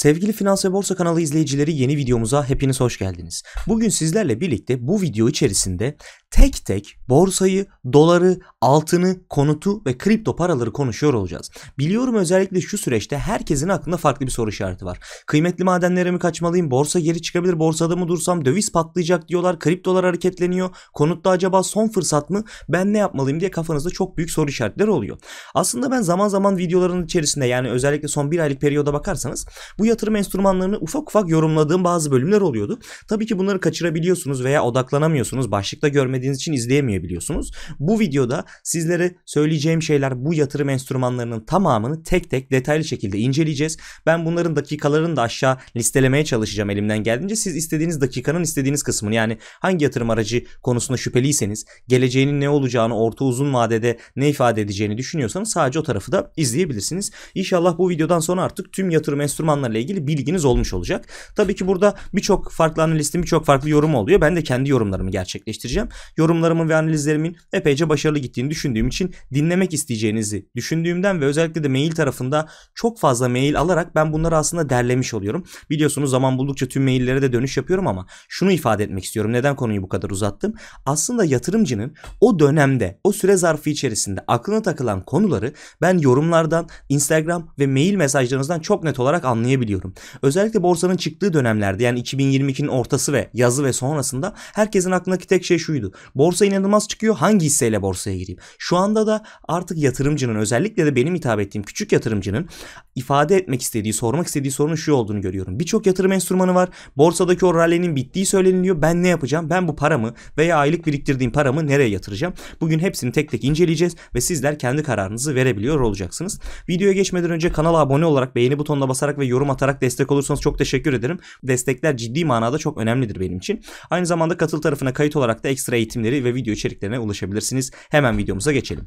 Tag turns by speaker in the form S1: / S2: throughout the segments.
S1: Sevgili Finans ve Borsa kanalı izleyicileri yeni videomuza hepiniz hoş geldiniz. Bugün sizlerle birlikte bu video içerisinde tek tek borsayı, doları, altını, konutu ve kripto paraları konuşuyor olacağız. Biliyorum özellikle şu süreçte herkesin aklında farklı bir soru işareti var. Kıymetli madenlere mi kaçmalıyım? Borsa geri çıkabilir. Borsada mı dursam? Döviz patlayacak diyorlar. Kriptolar hareketleniyor. Konutta acaba son fırsat mı? Ben ne yapmalıyım diye kafanızda çok büyük soru işaretleri oluyor. Aslında ben zaman zaman videoların içerisinde yani özellikle son bir aylık periyoda bakarsanız bu yatırım enstrümanlarını ufak ufak yorumladığım bazı bölümler oluyordu. Tabii ki bunları kaçırabiliyorsunuz veya odaklanamıyorsunuz. Başlıkta görmediğiniz için izleyemeyebiliyorsunuz. Bu videoda sizlere söyleyeceğim şeyler bu yatırım enstrümanlarının tamamını tek tek detaylı şekilde inceleyeceğiz. Ben bunların dakikalarını da aşağı listelemeye çalışacağım elimden geldiğince. Siz istediğiniz dakikanın istediğiniz kısmını yani hangi yatırım aracı konusunda şüpheliyseniz, geleceğinin ne olacağını, orta uzun vadede ne ifade edeceğini düşünüyorsanız sadece o tarafı da izleyebilirsiniz. İnşallah bu videodan sonra artık tüm yatırım enstrümanlarıyla ilgili bilginiz olmuş olacak. Tabii ki burada birçok farklı analistin birçok farklı yorumu oluyor. Ben de kendi yorumlarımı gerçekleştireceğim. Yorumlarımın ve analizlerimin epeyce başarılı gittiğini düşündüğüm için dinlemek isteyeceğinizi düşündüğümden ve özellikle de mail tarafında çok fazla mail alarak ben bunları aslında derlemiş oluyorum. Biliyorsunuz zaman buldukça tüm maillere de dönüş yapıyorum ama şunu ifade etmek istiyorum. Neden konuyu bu kadar uzattım? Aslında yatırımcının o dönemde, o süre zarfı içerisinde aklına takılan konuları ben yorumlardan, Instagram ve mail mesajlarınızdan çok net olarak anlayabiliyorum ediyorum. Özellikle borsanın çıktığı dönemlerde yani 2022'nin ortası ve yazı ve sonrasında herkesin aklındaki tek şey şuydu. Borsa inanılmaz çıkıyor hangi hisseyle borsaya gireyim? Şu anda da artık yatırımcının özellikle de benim hitap ettiğim küçük yatırımcının ifade etmek istediği, sormak istediği sorunun şu olduğunu görüyorum. Birçok yatırım enstrümanı var. Borsadaki o rally'nin bittiği söyleniliyor. Ben ne yapacağım? Ben bu paramı veya aylık biriktirdiğim paramı nereye yatıracağım? Bugün hepsini tek tek inceleyeceğiz ve sizler kendi kararınızı verebiliyor olacaksınız. Videoya geçmeden önce kanala abone olarak beğeni butonuna basarak ve yorum at atarak destek olursanız çok teşekkür ederim. Destekler ciddi manada çok önemlidir benim için. Aynı zamanda katıl tarafına kayıt olarak da ekstra eğitimleri ve video içeriklerine ulaşabilirsiniz. Hemen videomuza geçelim.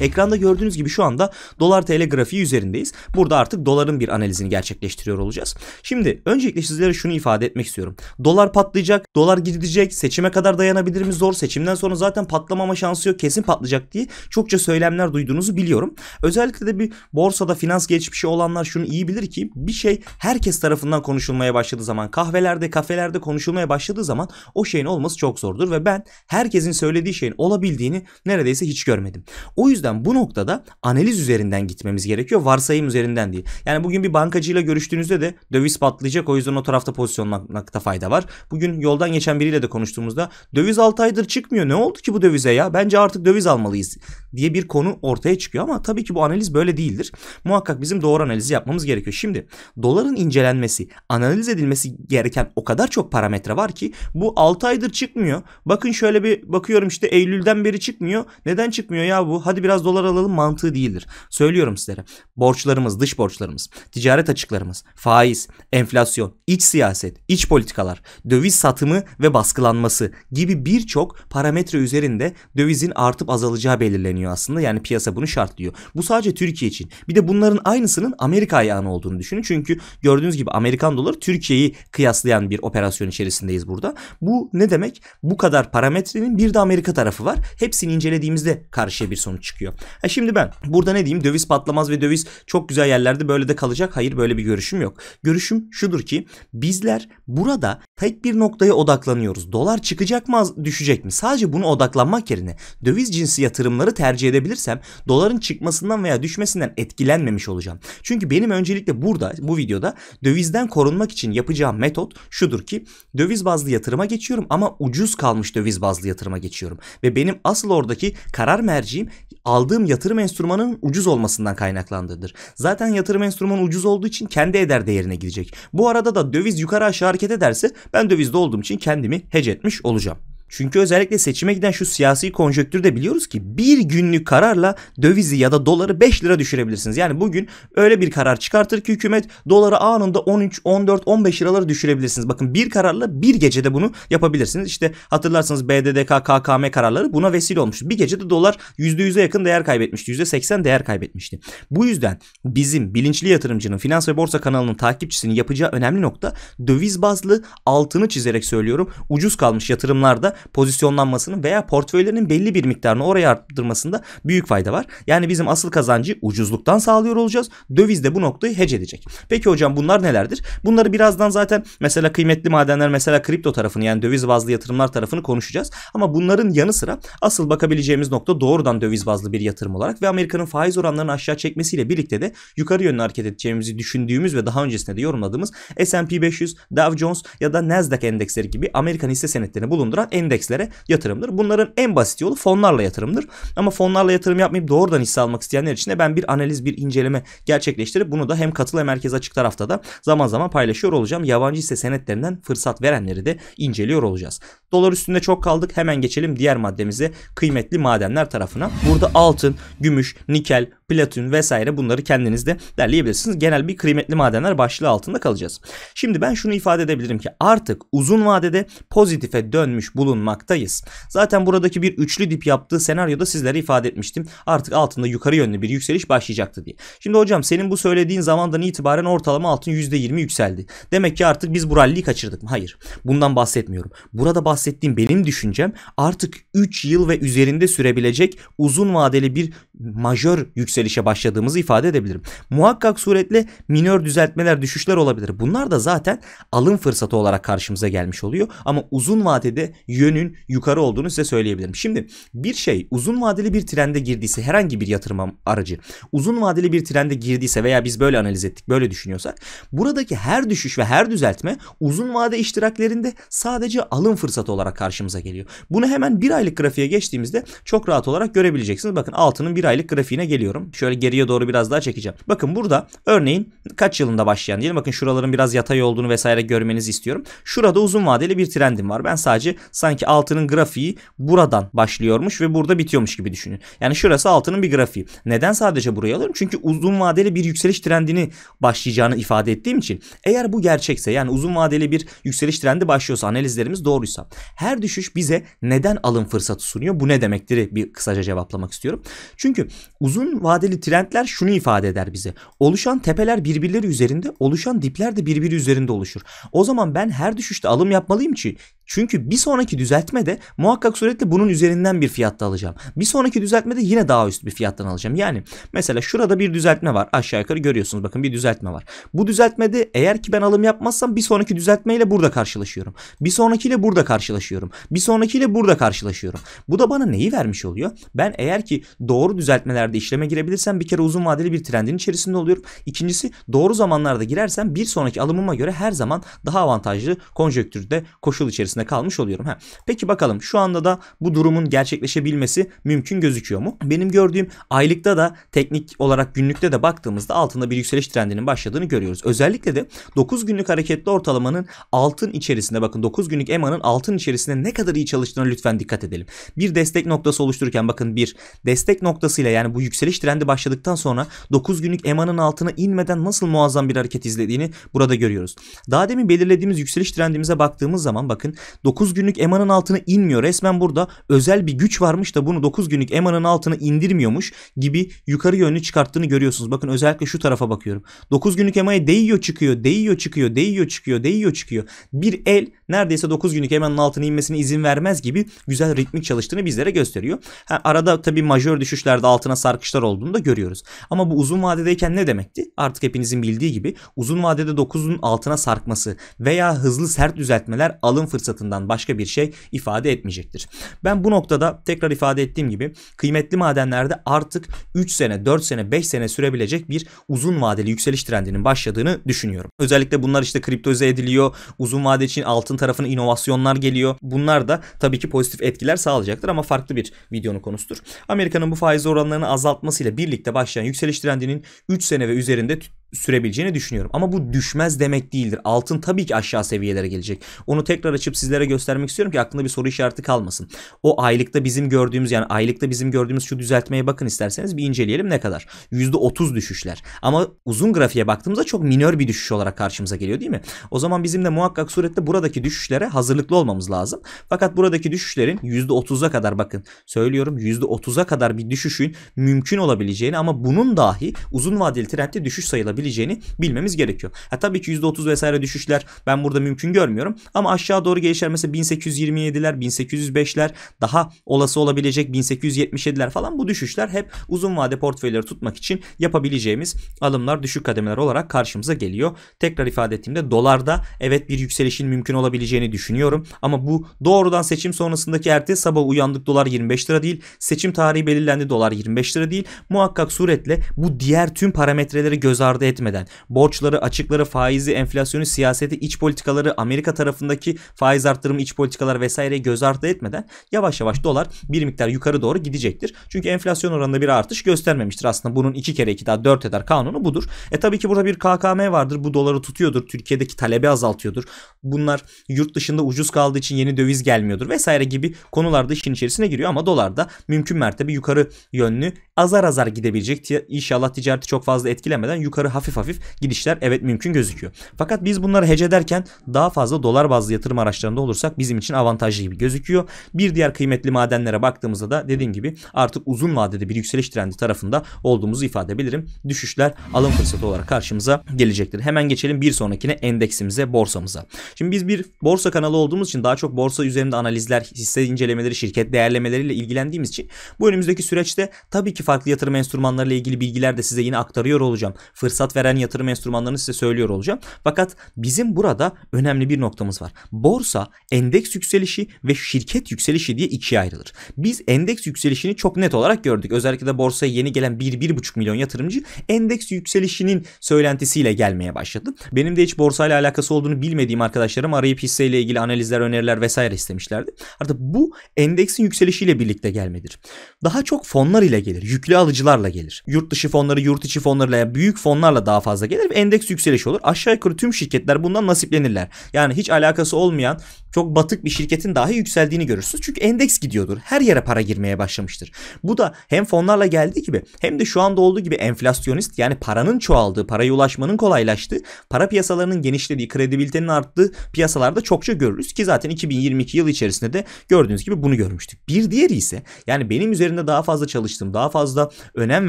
S1: Ekranda gördüğünüz gibi şu anda dolar tl grafiği üzerindeyiz. Burada artık doların bir analizini gerçekleştiriyor olacağız. Şimdi öncelikle sizlere şunu ifade etmek istiyorum. Dolar patlayacak, dolar gidecek, seçime kadar dayanabilir mi zor, seçimden sonra zaten patlamama şansı yok, kesin patlayacak diye çokça söylemler duyduğunuzu biliyorum. Özellikle de bir borsada finans geçmişi olanlar şunu iyi bilir ki bir şey şey herkes tarafından konuşulmaya başladığı zaman kahvelerde kafelerde konuşulmaya başladığı zaman o şeyin olması çok zordur ve ben herkesin söylediği şeyin olabildiğini neredeyse hiç görmedim. O yüzden bu noktada analiz üzerinden gitmemiz gerekiyor varsayım üzerinden değil. Yani bugün bir bankacıyla görüştüğünüzde de döviz patlayacak o yüzden o tarafta pozisyonlanmakta fayda var. Bugün yoldan geçen biriyle de konuştuğumuzda döviz 6 aydır çıkmıyor ne oldu ki bu dövize ya bence artık döviz almalıyız diye bir konu ortaya çıkıyor ama tabii ki bu analiz böyle değildir. Muhakkak bizim doğru analizi yapmamız gerekiyor. Şimdi doların incelenmesi, analiz edilmesi gereken o kadar çok parametre var ki bu 6 aydır çıkmıyor. Bakın şöyle bir bakıyorum işte Eylül'den beri çıkmıyor. Neden çıkmıyor ya bu? Hadi biraz dolar alalım mantığı değildir. Söylüyorum sizlere. Borçlarımız, dış borçlarımız, ticaret açıklarımız, faiz, enflasyon, iç siyaset, iç politikalar, döviz satımı ve baskılanması gibi birçok parametre üzerinde dövizin artıp azalacağı belirleniyor aslında. Yani piyasa bunu şartlıyor. Bu sadece Türkiye için. Bir de bunların aynısının Amerika ayağını olduğunu düşünün. Çünkü çünkü gördüğünüz gibi Amerikan doları Türkiye'yi kıyaslayan bir operasyon içerisindeyiz burada. Bu ne demek? Bu kadar parametrenin bir de Amerika tarafı var. Hepsini incelediğimizde karşıya bir sonuç çıkıyor. E şimdi ben burada ne diyeyim? Döviz patlamaz ve döviz çok güzel yerlerde böyle de kalacak. Hayır böyle bir görüşüm yok. Görüşüm şudur ki bizler burada tek bir noktaya odaklanıyoruz. Dolar çıkacak mı düşecek mi? Sadece bunu odaklanmak yerine döviz cinsi yatırımları tercih edebilirsem doların çıkmasından veya düşmesinden etkilenmemiş olacağım. Çünkü benim öncelikle burada bu bu videoda dövizden korunmak için yapacağım metot şudur ki döviz bazlı yatırıma geçiyorum ama ucuz kalmış döviz bazlı yatırıma geçiyorum. Ve benim asıl oradaki karar merciğim aldığım yatırım enstrümanının ucuz olmasından kaynaklandığıdır. Zaten yatırım enstrümanı ucuz olduğu için kendi eder değerine gidecek. Bu arada da döviz yukarı aşağı hareket ederse ben dövizde olduğum için kendimi hedge etmiş olacağım. Çünkü özellikle seçime giden şu siyasi konjöktürde biliyoruz ki bir günlük kararla dövizi ya da doları 5 lira düşürebilirsiniz. Yani bugün öyle bir karar çıkartır ki hükümet doları anında 13, 14, 15 liraları düşürebilirsiniz. Bakın bir kararla bir gecede bunu yapabilirsiniz. İşte hatırlarsanız BDDK, KKM kararları buna vesile olmuştu. Bir gecede dolar %100'e yakın değer kaybetmişti. %80 değer kaybetmişti. Bu yüzden bizim bilinçli yatırımcının finans ve borsa kanalının takipçisinin yapacağı önemli nokta döviz bazlı altını çizerek söylüyorum ucuz kalmış yatırımlarda pozisyonlanmasının veya portföylerinin belli bir miktarını oraya arttırmasında büyük fayda var. Yani bizim asıl kazancı ucuzluktan sağlıyor olacağız. Döviz de bu noktayı hedge edecek. Peki hocam bunlar nelerdir? Bunları birazdan zaten mesela kıymetli madenler mesela kripto tarafını yani döviz bazlı yatırımlar tarafını konuşacağız. Ama bunların yanı sıra asıl bakabileceğimiz nokta doğrudan döviz bazlı bir yatırım olarak ve Amerika'nın faiz oranlarını aşağı çekmesiyle birlikte de yukarı yönlü hareket edeceğimizi düşündüğümüz ve daha öncesinde de yorumladığımız S&P 500, Dow Jones ya da Nasdaq endeksleri gibi Amerikan hisse senetlerini bulunduran endeks endekslere yatırımdır. Bunların en basit yolu fonlarla yatırımdır. Ama fonlarla yatırım yapmayıp doğrudan hisse almak isteyenler için de ben bir analiz, bir inceleme gerçekleştirip bunu da hem katıl hem merkez açık tarafta da zaman zaman paylaşıyor olacağım. Yabancı hisse senetlerinden fırsat verenleri de inceliyor olacağız. Dolar üstünde çok kaldık. Hemen geçelim diğer maddemize kıymetli madenler tarafına. Burada altın, gümüş, nikel, platin vesaire bunları kendiniz de derleyebilirsiniz. Genel bir kıymetli madenler başlığı altında kalacağız. Şimdi ben şunu ifade edebilirim ki artık uzun vadede pozitife dönmüş bulunuyoruz bulunmaktayız. Zaten buradaki bir üçlü dip yaptığı senaryoda sizlere ifade etmiştim. Artık altında yukarı yönlü bir yükseliş başlayacaktı diye. Şimdi hocam senin bu söylediğin zamandan itibaren ortalama altın %20 yükseldi. Demek ki artık biz bu ralliyi kaçırdık mı? Hayır. Bundan bahsetmiyorum. Burada bahsettiğim benim düşüncem artık 3 yıl ve üzerinde sürebilecek uzun vadeli bir majör yükselişe başladığımızı ifade edebilirim. Muhakkak suretle minör düzeltmeler, düşüşler olabilir. Bunlar da zaten alım fırsatı olarak karşımıza gelmiş oluyor. Ama uzun vadede yönün yukarı olduğunu size söyleyebilirim. Şimdi bir şey uzun vadeli bir trende girdiyse herhangi bir yatırım aracı uzun vadeli bir trende girdiyse veya biz böyle analiz ettik böyle düşünüyorsak buradaki her düşüş ve her düzeltme uzun vade iştiraklerinde sadece alım fırsatı olarak karşımıza geliyor. Bunu hemen bir aylık grafiğe geçtiğimizde çok rahat olarak görebileceksiniz. Bakın altının bir aylık grafiğine geliyorum. Şöyle geriye doğru biraz daha çekeceğim. Bakın burada örneğin kaç yılında başlayan diyelim. Bakın şuraların biraz yatay olduğunu vesaire görmenizi istiyorum. Şurada uzun vadeli bir trendim var. Ben sadece sanki sanki altının grafiği buradan başlıyormuş ve burada bitiyormuş gibi düşünün. Yani şurası altının bir grafiği. Neden sadece burayı alıyorum? Çünkü uzun vadeli bir yükseliş trendini başlayacağını ifade ettiğim için. Eğer bu gerçekse yani uzun vadeli bir yükseliş trendi başlıyorsa analizlerimiz doğruysa her düşüş bize neden alım fırsatı sunuyor? Bu ne demektir? Bir kısaca cevaplamak istiyorum. Çünkü uzun vadeli trendler şunu ifade eder bize. Oluşan tepeler birbirleri üzerinde, oluşan dipler de birbiri üzerinde oluşur. O zaman ben her düşüşte alım yapmalıyım ki çünkü bir sonraki Düzeltme de muhakkak suretle bunun üzerinden bir fiyatta alacağım. Bir sonraki düzeltme de yine daha üst bir fiyattan alacağım. Yani mesela şurada bir düzeltme var. Aşağı yukarı görüyorsunuz bakın bir düzeltme var. Bu düzeltmede eğer ki ben alım yapmazsam bir sonraki düzeltmeyle burada karşılaşıyorum. Bir sonrakiyle burada karşılaşıyorum. Bir sonrakiyle burada karşılaşıyorum. Bu da bana neyi vermiş oluyor? Ben eğer ki doğru düzeltmelerde işleme girebilirsem bir kere uzun vadeli bir trendin içerisinde oluyorum. İkincisi doğru zamanlarda girersem bir sonraki alımıma göre her zaman daha avantajlı konjonktürde koşul içerisinde kalmış oluyorum. Ha, Peki bakalım şu anda da bu durumun gerçekleşebilmesi mümkün gözüküyor mu? Benim gördüğüm aylıkta da teknik olarak günlükte de baktığımızda altında bir yükseliş trendinin başladığını görüyoruz. Özellikle de 9 günlük hareketli ortalamanın altın içerisinde bakın 9 günlük EMA'nın altın içerisinde ne kadar iyi çalıştığına lütfen dikkat edelim. Bir destek noktası oluştururken bakın bir destek noktasıyla yani bu yükseliş trendi başladıktan sonra 9 günlük EMA'nın altına inmeden nasıl muazzam bir hareket izlediğini burada görüyoruz. Daha demin belirlediğimiz yükseliş trendimize baktığımız zaman bakın 9 günlük EMA'nın emanın altına inmiyor. Resmen burada özel bir güç varmış da bunu 9 günlük emanın altına indirmiyormuş gibi yukarı yönlü çıkarttığını görüyorsunuz. Bakın özellikle şu tarafa bakıyorum. 9 günlük emaya değiyor çıkıyor, değiyor çıkıyor, değiyor çıkıyor, değiyor çıkıyor. Bir el neredeyse 9 günlük emanın altına inmesine izin vermez gibi güzel ritmik çalıştığını bizlere gösteriyor. Ha, arada tabi majör düşüşlerde altına sarkışlar olduğunu da görüyoruz. Ama bu uzun vadedeyken ne demekti? Artık hepinizin bildiği gibi uzun vadede 9'un altına sarkması veya hızlı sert düzeltmeler alım fırsatından başka bir şey ifade etmeyecektir. Ben bu noktada tekrar ifade ettiğim gibi kıymetli madenlerde artık 3 sene, 4 sene, 5 sene sürebilecek bir uzun vadeli yükseliş trendinin başladığını düşünüyorum. Özellikle bunlar işte kriptoze ediliyor, uzun vade için altın tarafına inovasyonlar geliyor. Bunlar da tabii ki pozitif etkiler sağlayacaktır ama farklı bir videonun konusudur. Amerika'nın bu faiz oranlarını azaltmasıyla birlikte başlayan yükseliş trendinin 3 sene ve üzerinde sürebileceğini düşünüyorum. Ama bu düşmez demek değildir. Altın tabii ki aşağı seviyelere gelecek. Onu tekrar açıp sizlere göstermek istiyorum ki aklında bir soru işareti kalmasın. O aylıkta bizim gördüğümüz yani aylıkta bizim gördüğümüz şu düzeltmeye bakın isterseniz bir inceleyelim ne kadar. %30 düşüşler. Ama uzun grafiğe baktığımızda çok minör bir düşüş olarak karşımıza geliyor değil mi? O zaman bizim de muhakkak surette buradaki düşüşlere hazırlıklı olmamız lazım. Fakat buradaki düşüşlerin %30'a kadar bakın söylüyorum %30'a kadar bir düşüşün mümkün olabileceğini ama bunun dahi uzun vadeli trendli düşüş sayılabilir olabileceğini bilmemiz gerekiyor. Ha, tabii ki %30 vesaire düşüşler ben burada mümkün görmüyorum. Ama aşağı doğru gelişler mesela 1827'ler, 1805'ler daha olası olabilecek 1877'ler falan bu düşüşler hep uzun vade portföyleri tutmak için yapabileceğimiz alımlar düşük kademeler olarak karşımıza geliyor. Tekrar ifade ettiğimde dolarda evet bir yükselişin mümkün olabileceğini düşünüyorum. Ama bu doğrudan seçim sonrasındaki ertesi sabah uyandık dolar 25 lira değil. Seçim tarihi belirlendi dolar 25 lira değil. Muhakkak suretle bu diğer tüm parametreleri göz ardı etmeden, borçları, açıkları, faizi, enflasyonu, siyaseti, iç politikaları, Amerika tarafındaki faiz arttırımı, iç politikalar vesaire göz ardı etmeden yavaş yavaş dolar bir miktar yukarı doğru gidecektir. Çünkü enflasyon oranında bir artış göstermemiştir. Aslında bunun iki kere iki daha dört eder kanunu budur. E tabii ki burada bir KKM vardır. Bu doları tutuyordur. Türkiye'deki talebi azaltıyordur. Bunlar yurt dışında ucuz kaldığı için yeni döviz gelmiyordur vesaire gibi konularda işin içerisine giriyor ama dolar da mümkün mertebe yukarı yönlü azar azar gidebilecek. İnşallah ticareti çok fazla etkilemeden yukarı hafif hafif gidişler evet mümkün gözüküyor. Fakat biz bunları hece ederken daha fazla dolar bazlı yatırım araçlarında olursak bizim için avantajlı gibi gözüküyor. Bir diğer kıymetli madenlere baktığımızda da dediğim gibi artık uzun vadede bir yükseliş trendi tarafında olduğumuzu ifade edebilirim. Düşüşler alım fırsatı olarak karşımıza gelecektir. Hemen geçelim bir sonrakine endeksimize, borsamıza. Şimdi biz bir borsa kanalı olduğumuz için daha çok borsa üzerinde analizler, hisse incelemeleri, şirket değerlemeleriyle ilgilendiğimiz için bu önümüzdeki süreçte tabii ki farklı yatırım enstrümanlarıyla ilgili bilgiler de size yine aktarıyor olacağım. Fırsat fırsat veren yatırım enstrümanlarını size söylüyor olacağım. Fakat bizim burada önemli bir noktamız var. Borsa endeks yükselişi ve şirket yükselişi diye ikiye ayrılır. Biz endeks yükselişini çok net olarak gördük. Özellikle de borsaya yeni gelen 1-1,5 milyon yatırımcı endeks yükselişinin söylentisiyle gelmeye başladı. Benim de hiç borsayla alakası olduğunu bilmediğim arkadaşlarım arayıp hisseyle ilgili analizler, öneriler vesaire istemişlerdi. Artık bu endeksin yükselişiyle birlikte gelmedir. Daha çok fonlar ile gelir. Yüklü alıcılarla gelir. Yurt dışı fonları, yurt içi fonlarla, büyük fonlar bunlarla daha fazla gelir ve endeks yükseliş olur. Aşağı yukarı tüm şirketler bundan nasiplenirler. Yani hiç alakası olmayan çok batık bir şirketin dahi yükseldiğini görürsünüz. Çünkü endeks gidiyordur. Her yere para girmeye başlamıştır. Bu da hem fonlarla geldiği gibi hem de şu anda olduğu gibi enflasyonist yani paranın çoğaldığı, paraya ulaşmanın kolaylaştığı, para piyasalarının genişlediği, kredibilitenin arttığı piyasalarda çokça görürüz ki zaten 2022 yıl içerisinde de gördüğünüz gibi bunu görmüştük. Bir diğeri ise yani benim üzerinde daha fazla çalıştığım, daha fazla önem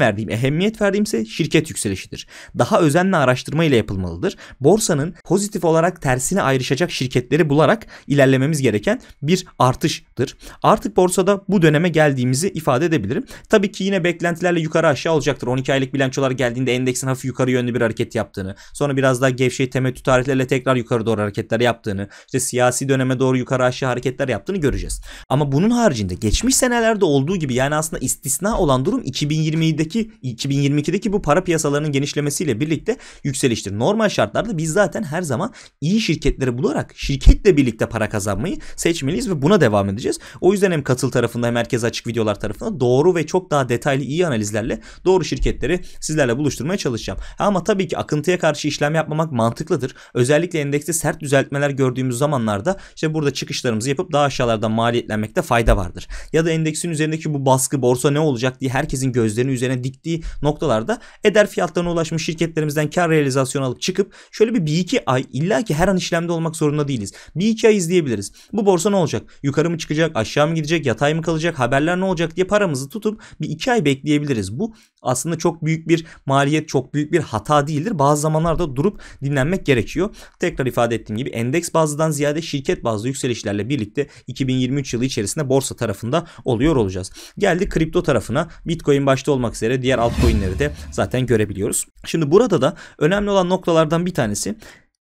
S1: verdiğim, ehemmiyet verdiğimse şirket yükselişidir daha özenle araştırma ile yapılmalıdır. Borsanın pozitif olarak tersine ayrışacak şirketleri bularak ilerlememiz gereken bir artıştır. Artık borsada bu döneme geldiğimizi ifade edebilirim. Tabii ki yine beklentilerle yukarı aşağı olacaktır. 12 aylık bilançolar geldiğinde endeksin hafif yukarı yönlü bir hareket yaptığını, sonra biraz daha gevşey temettü tarihlerle tekrar yukarı doğru hareketler yaptığını, işte siyasi döneme doğru yukarı aşağı hareketler yaptığını göreceğiz. Ama bunun haricinde geçmiş senelerde olduğu gibi yani aslında istisna olan durum 2020'deki 2022'deki bu para piyasalarının genişlemesi gelmesiyle birlikte yükseliştir. Normal şartlarda biz zaten her zaman iyi şirketleri bularak şirketle birlikte para kazanmayı seçmeliyiz ve buna devam edeceğiz. O yüzden hem katıl tarafında hem merkez açık videolar tarafında doğru ve çok daha detaylı iyi analizlerle doğru şirketleri sizlerle buluşturmaya çalışacağım. Ama tabii ki akıntıya karşı işlem yapmamak mantıklıdır. Özellikle endekste sert düzeltmeler gördüğümüz zamanlarda işte burada çıkışlarımızı yapıp daha aşağılardan maliyetlenmekte fayda vardır. Ya da endeksin üzerindeki bu baskı borsa ne olacak diye herkesin gözlerini üzerine diktiği noktalarda eder fiyatlarına ulaşmış şirketlerimizden kar realizasyonu alıp çıkıp şöyle bir, bir iki ay illa ki her an işlemde olmak zorunda değiliz. Bir iki ay izleyebiliriz. Bu borsa ne olacak? Yukarı mı çıkacak? Aşağı mı gidecek? Yatay mı kalacak? Haberler ne olacak diye paramızı tutup bir iki ay bekleyebiliriz. Bu aslında çok büyük bir maliyet, çok büyük bir hata değildir. Bazı zamanlarda durup dinlenmek gerekiyor. Tekrar ifade ettiğim gibi endeks bazlıdan ziyade şirket bazlı yükselişlerle birlikte 2023 yılı içerisinde borsa tarafında oluyor olacağız. Geldi kripto tarafına. Bitcoin başta olmak üzere diğer altcoin'leri de zaten görebiliyoruz. Şimdi Şimdi burada da önemli olan noktalardan bir tanesi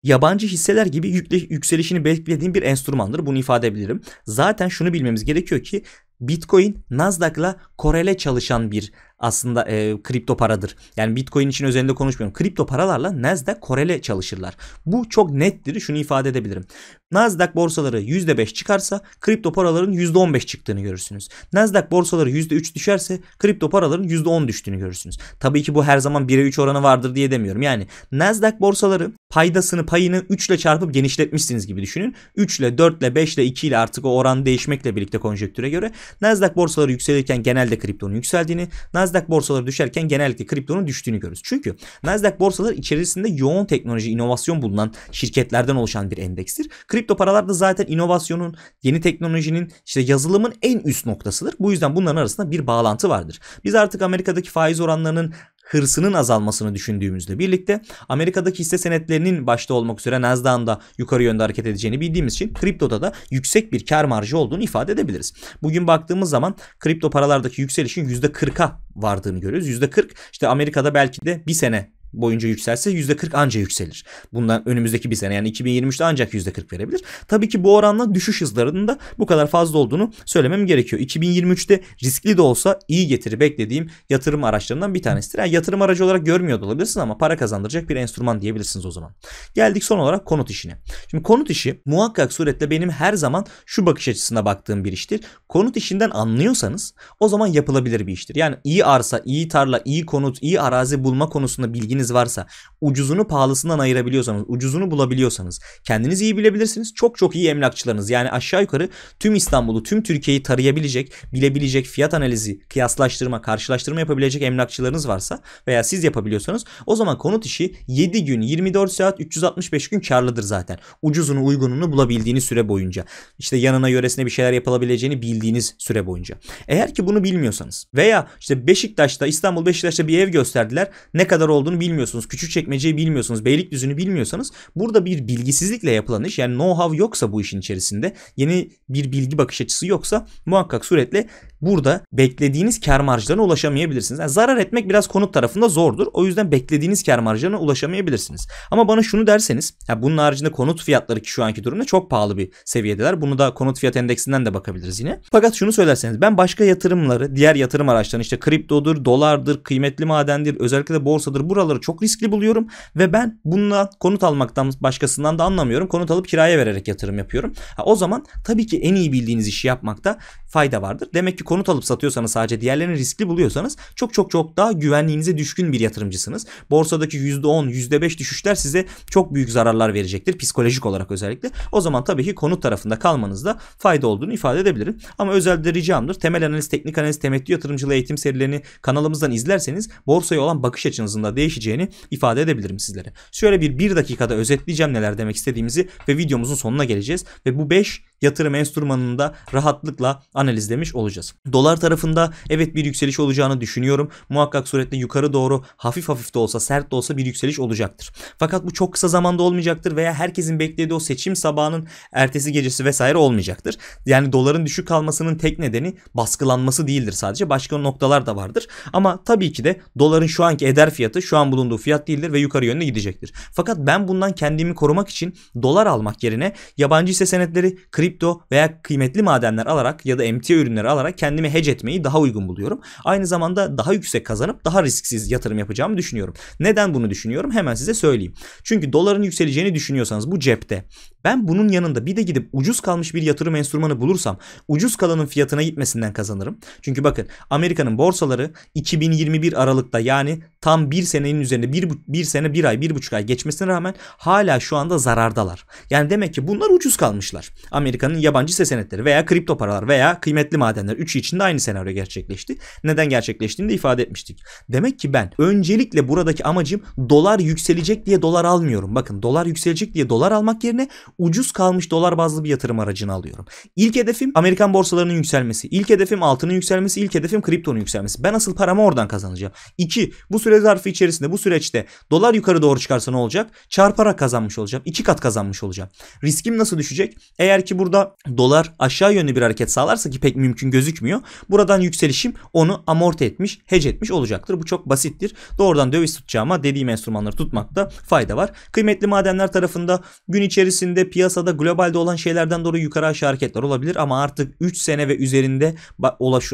S1: yabancı hisseler gibi yükselişini beklediğim bir enstrümandır. Bunu ifade edebilirim. Zaten şunu bilmemiz gerekiyor ki Bitcoin Nasdaq'la korele çalışan bir aslında e, kripto paradır. Yani Bitcoin için özelinde konuşmuyorum. Kripto paralarla Nasdaq korele çalışırlar. Bu çok nettir. Şunu ifade edebilirim. Nasdaq borsaları %5 çıkarsa kripto paraların %15 çıktığını görürsünüz. Nasdaq borsaları %3 düşerse kripto paraların %10 düştüğünü görürsünüz. Tabii ki bu her zaman 1'e 3 oranı vardır diye demiyorum. Yani Nasdaq borsaları paydasını payını 3 ile çarpıp genişletmişsiniz gibi düşünün. 3 ile 4 ile 5 ile 2 ile artık o oran değişmekle birlikte konjektüre göre Nasdaq borsaları yükselirken genelde kriptonun yükseldiğini, Nasdaq Nasdaq borsaları düşerken genellikle kriptonun düştüğünü görürüz. Çünkü Nasdaq borsaları içerisinde yoğun teknoloji, inovasyon bulunan şirketlerden oluşan bir endekstir. Kripto paralar da zaten inovasyonun, yeni teknolojinin, işte yazılımın en üst noktasıdır. Bu yüzden bunların arasında bir bağlantı vardır. Biz artık Amerika'daki faiz oranlarının hırsının azalmasını düşündüğümüzle birlikte Amerika'daki hisse senetlerinin başta olmak üzere Nasdaq'ın da yukarı yönde hareket edeceğini bildiğimiz için kriptoda da yüksek bir kar marjı olduğunu ifade edebiliriz. Bugün baktığımız zaman kripto paralardaki yükselişin %40'a vardığını görüyoruz. %40 işte Amerika'da belki de bir sene boyunca yükselse %40 anca yükselir. Bundan önümüzdeki bir sene yani 2023'te ancak %40 verebilir. Tabii ki bu oranla düşüş hızlarının da bu kadar fazla olduğunu söylemem gerekiyor. 2023'te riskli de olsa iyi getiri beklediğim yatırım araçlarından bir tanesidir. Yani yatırım aracı olarak görmüyor da olabilirsin ama para kazandıracak bir enstrüman diyebilirsiniz o zaman. Geldik son olarak konut işine. Şimdi konut işi muhakkak suretle benim her zaman şu bakış açısına baktığım bir iştir. Konut işinden anlıyorsanız o zaman yapılabilir bir iştir. Yani iyi arsa, iyi tarla, iyi konut, iyi arazi bulma konusunda bilgin bilginiz varsa, ucuzunu pahalısından ayırabiliyorsanız, ucuzunu bulabiliyorsanız, kendiniz iyi bilebilirsiniz. Çok çok iyi emlakçılarınız yani aşağı yukarı tüm İstanbul'u, tüm Türkiye'yi tarayabilecek, bilebilecek fiyat analizi, kıyaslaştırma, karşılaştırma yapabilecek emlakçılarınız varsa veya siz yapabiliyorsanız o zaman konut işi 7 gün, 24 saat, 365 gün karlıdır zaten. Ucuzunu, uygununu bulabildiğiniz süre boyunca. işte yanına yöresine bir şeyler yapılabileceğini bildiğiniz süre boyunca. Eğer ki bunu bilmiyorsanız veya işte Beşiktaş'ta, İstanbul Beşiktaş'ta bir ev gösterdiler. Ne kadar olduğunu bilmiyorsanız bilmiyorsunuz, küçük çekmeceyi bilmiyorsunuz, beylik Beylikdüzü'nü bilmiyorsanız burada bir bilgisizlikle yapılan iş yani know-how yoksa bu işin içerisinde yeni bir bilgi bakış açısı yoksa muhakkak suretle burada beklediğiniz kar marjlarına ulaşamayabilirsiniz. Yani zarar etmek biraz konut tarafında zordur. O yüzden beklediğiniz kar marjlarına ulaşamayabilirsiniz. Ama bana şunu derseniz ya bunun haricinde konut fiyatları ki şu anki durumda çok pahalı bir seviyedeler. Bunu da konut fiyat endeksinden de bakabiliriz yine. Fakat şunu söylerseniz ben başka yatırımları diğer yatırım araçlarını işte kriptodur, dolardır, kıymetli madendir, özellikle de borsadır buraları bunları çok riskli buluyorum ve ben bununla konut almaktan başkasından da anlamıyorum. Konut alıp kiraya vererek yatırım yapıyorum. Ha, o zaman tabii ki en iyi bildiğiniz işi yapmakta fayda vardır. Demek ki konut alıp satıyorsanız sadece diğerlerini riskli buluyorsanız çok çok çok daha güvenliğinize düşkün bir yatırımcısınız. Borsadaki %10, %5 düşüşler size çok büyük zararlar verecektir psikolojik olarak özellikle. O zaman tabii ki konut tarafında kalmanızda fayda olduğunu ifade edebilirim. Ama özellikle ricamdır. Temel analiz, teknik analiz, temettü yatırımcılığı eğitim serilerini kanalımızdan izlerseniz borsaya olan bakış açınızın da değişeceğini olabileceğini ifade edebilirim sizlere. Şöyle bir 1 dakikada özetleyeceğim neler demek istediğimizi ve videomuzun sonuna geleceğiz. Ve bu 5 yatırım enstrümanında rahatlıkla analizlemiş olacağız. Dolar tarafında evet bir yükseliş olacağını düşünüyorum. Muhakkak suretle yukarı doğru hafif hafif de olsa sert de olsa bir yükseliş olacaktır. Fakat bu çok kısa zamanda olmayacaktır veya herkesin beklediği o seçim sabahının ertesi gecesi vesaire olmayacaktır. Yani doların düşük kalmasının tek nedeni baskılanması değildir sadece. Başka noktalar da vardır. Ama tabii ki de doların şu anki eder fiyatı şu an bulunduğu fiyat değildir ve yukarı yönde gidecektir. Fakat ben bundan kendimi korumak için dolar almak yerine yabancı hisse senetleri, kripto kripto veya kıymetli madenler alarak ya da emtia ürünleri alarak kendimi hedge etmeyi daha uygun buluyorum. Aynı zamanda daha yüksek kazanıp daha risksiz yatırım yapacağımı düşünüyorum. Neden bunu düşünüyorum? Hemen size söyleyeyim. Çünkü doların yükseleceğini düşünüyorsanız bu cepte. Ben bunun yanında bir de gidip ucuz kalmış bir yatırım enstrümanı bulursam ucuz kalanın fiyatına gitmesinden kazanırım. Çünkü bakın Amerika'nın borsaları 2021 Aralık'ta yani tam bir senenin üzerinde bir, bir sene bir ay bir buçuk ay geçmesine rağmen hala şu anda zarardalar. Yani demek ki bunlar ucuz kalmışlar. Amerika Amerika'nın yabancı hisse senetleri veya kripto paralar veya kıymetli madenler üçü içinde aynı senaryo gerçekleşti. Neden gerçekleştiğini de ifade etmiştik. Demek ki ben öncelikle buradaki amacım dolar yükselecek diye dolar almıyorum. Bakın dolar yükselecek diye dolar almak yerine ucuz kalmış dolar bazlı bir yatırım aracını alıyorum. İlk hedefim Amerikan borsalarının yükselmesi. İlk hedefim altının yükselmesi. ilk hedefim kriptonun yükselmesi. Ben asıl paramı oradan kazanacağım. İki, bu süre zarfı içerisinde bu süreçte dolar yukarı doğru çıkarsa ne olacak? Çarparak kazanmış olacağım. İki kat kazanmış olacağım. Riskim nasıl düşecek? Eğer ki bu Burada dolar aşağı yönlü bir hareket sağlarsa ki pek mümkün gözükmüyor. Buradan yükselişim onu amorti etmiş, hece etmiş olacaktır. Bu çok basittir. Doğrudan döviz tutacağıma dediğim enstrümanları tutmakta fayda var. Kıymetli madenler tarafında gün içerisinde piyasada globalde olan şeylerden doğru yukarı aşağı hareketler olabilir ama artık 3 sene ve üzerinde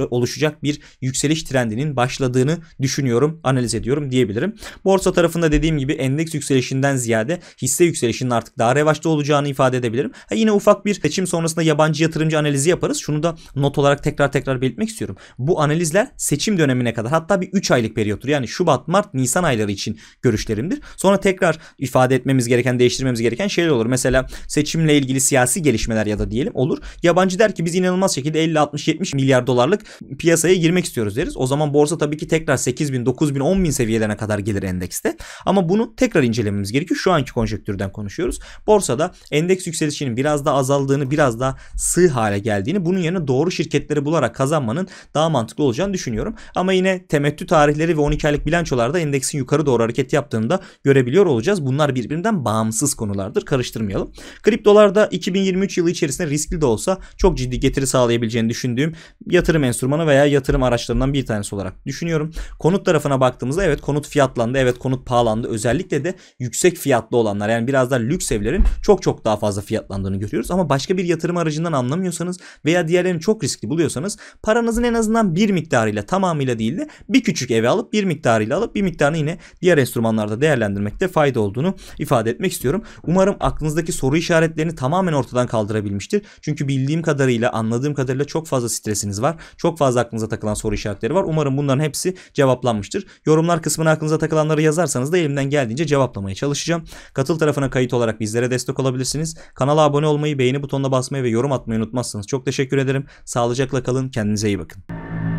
S1: oluşacak bir yükseliş trendinin başladığını düşünüyorum, analiz ediyorum diyebilirim. Borsa tarafında dediğim gibi endeks yükselişinden ziyade hisse yükselişinin artık daha revaçta olacağını ifade edebilirim. Ha, yine ufak bir seçim seçim sonrasında yabancı yatırımcı analizi yaparız. Şunu da not olarak tekrar tekrar belirtmek istiyorum. Bu analizler seçim dönemine kadar hatta bir 3 aylık periyottur. Yani Şubat, Mart, Nisan ayları için görüşlerimdir. Sonra tekrar ifade etmemiz gereken, değiştirmemiz gereken şeyler olur. Mesela seçimle ilgili siyasi gelişmeler ya da diyelim olur. Yabancı der ki biz inanılmaz şekilde 50, 60, 70 milyar dolarlık piyasaya girmek istiyoruz deriz. O zaman borsa tabii ki tekrar 8 bin, 9 bin, 10 bin seviyelerine kadar gelir endekste. Ama bunu tekrar incelememiz gerekiyor. Şu anki konjektürden konuşuyoruz. Borsada endeks yükselişinin biraz da azaldığını biraz daha sığ hale geldiğini bunun yerine doğru şirketleri bularak kazanmanın daha mantıklı olacağını düşünüyorum. Ama yine temettü tarihleri ve 12 aylık bilançolarda endeksin yukarı doğru hareket yaptığını da görebiliyor olacağız. Bunlar birbirinden bağımsız konulardır. Karıştırmayalım. Kriptolarda 2023 yılı içerisinde riskli de olsa çok ciddi getiri sağlayabileceğini düşündüğüm yatırım enstrümanı veya yatırım araçlarından bir tanesi olarak düşünüyorum. Konut tarafına baktığımızda evet konut fiyatlandı, evet konut pahalandı. Özellikle de yüksek fiyatlı olanlar yani biraz daha lüks evlerin çok çok daha fazla fiyatlandığını görüyoruz. Ama başka bir bir yatırım aracından anlamıyorsanız veya diğerlerini çok riskli buluyorsanız paranızın en azından bir miktarıyla tamamıyla değil de bir küçük eve alıp bir miktarıyla alıp bir miktarını yine diğer enstrümanlarda değerlendirmekte fayda olduğunu ifade etmek istiyorum. Umarım aklınızdaki soru işaretlerini tamamen ortadan kaldırabilmiştir. Çünkü bildiğim kadarıyla anladığım kadarıyla çok fazla stresiniz var. Çok fazla aklınıza takılan soru işaretleri var. Umarım bunların hepsi cevaplanmıştır. Yorumlar kısmına aklınıza takılanları yazarsanız da elimden geldiğince cevaplamaya çalışacağım. Katıl tarafına kayıt olarak bizlere destek olabilirsiniz. Kanala abone olmayı, beğeni butonuna butonuna basmayı ve yorum atmayı unutmazsanız çok teşekkür ederim. Sağlıcakla kalın, kendinize iyi bakın.